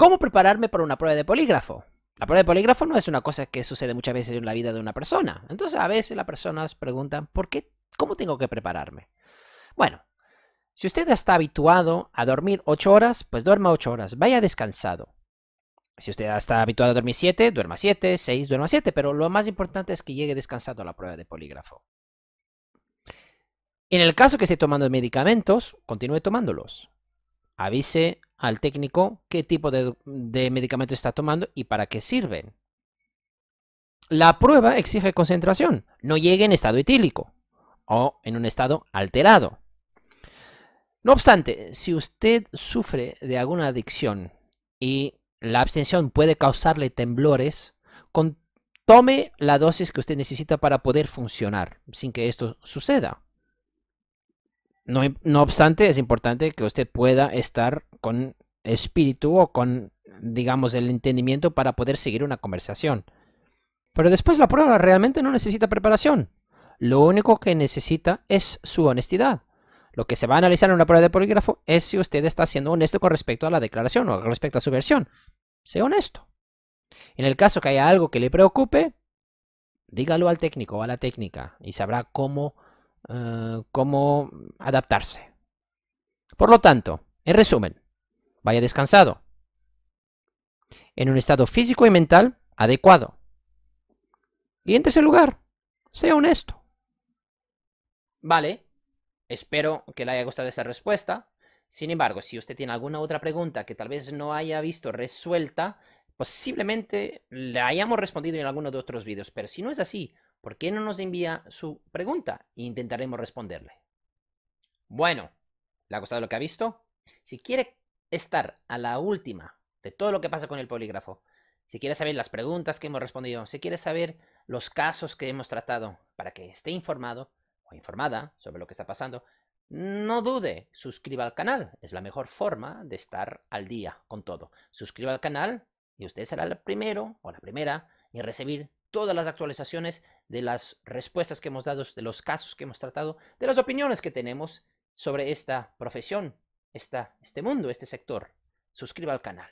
¿Cómo prepararme para una prueba de polígrafo? La prueba de polígrafo no es una cosa que sucede muchas veces en la vida de una persona. Entonces a veces las personas preguntan, ¿por qué? ¿Cómo tengo que prepararme? Bueno, si usted está habituado a dormir 8 horas, pues duerma 8 horas, vaya descansado. Si usted está habituado a dormir 7, duerma 7, 6, duerma 7, pero lo más importante es que llegue descansado a la prueba de polígrafo. En el caso que esté tomando medicamentos, continúe tomándolos. Avise al técnico qué tipo de, medicamento está tomando y para qué sirven. La prueba exige concentración, no llegue en estado etílico o en un estado alterado. No obstante, si usted sufre de alguna adicción y la abstención puede causarle temblores, tome la dosis que usted necesita para poder funcionar sin que esto suceda. No, no obstante, es importante que usted pueda estar con espíritu o con, digamos, el entendimiento para poder seguir una conversación. Pero después la prueba realmente no necesita preparación. Lo único que necesita es su honestidad. Lo que se va a analizar en una prueba de polígrafo es si usted está siendo honesto con respecto a la declaración o con respecto a su versión. Sea honesto. En el caso que haya algo que le preocupe, dígalo al técnico o a la técnica y sabrá cómo, eh, cómo adaptarse. Por lo tanto, en resumen, vaya descansado, en un estado físico y mental adecuado. Y en tercer lugar, sea honesto. Vale, espero que le haya gustado esa respuesta. Sin embargo, si usted tiene alguna otra pregunta que tal vez no haya visto resuelta, posiblemente le hayamos respondido en alguno de otros vídeos. Pero si no es así, ¿por qué no nos envía su pregunta? E intentaremos responderle. Bueno, ¿le ha gustado lo que ha visto? Si quiere estar a la última de todo lo que pasa con el polígrafo, si quieres saber las preguntas que hemos respondido, si quieres saber los casos que hemos tratado para que esté informado o informada sobre lo que está pasando, no dude, suscriba al canal. Es la mejor forma de estar al día con todo. Suscriba al canal y usted será el primero o la primera en recibir todas las actualizaciones de las respuestas que hemos dado, de los casos que hemos tratado, de las opiniones que tenemos sobre esta profesión está este mundo, este sector. Suscriba al canal.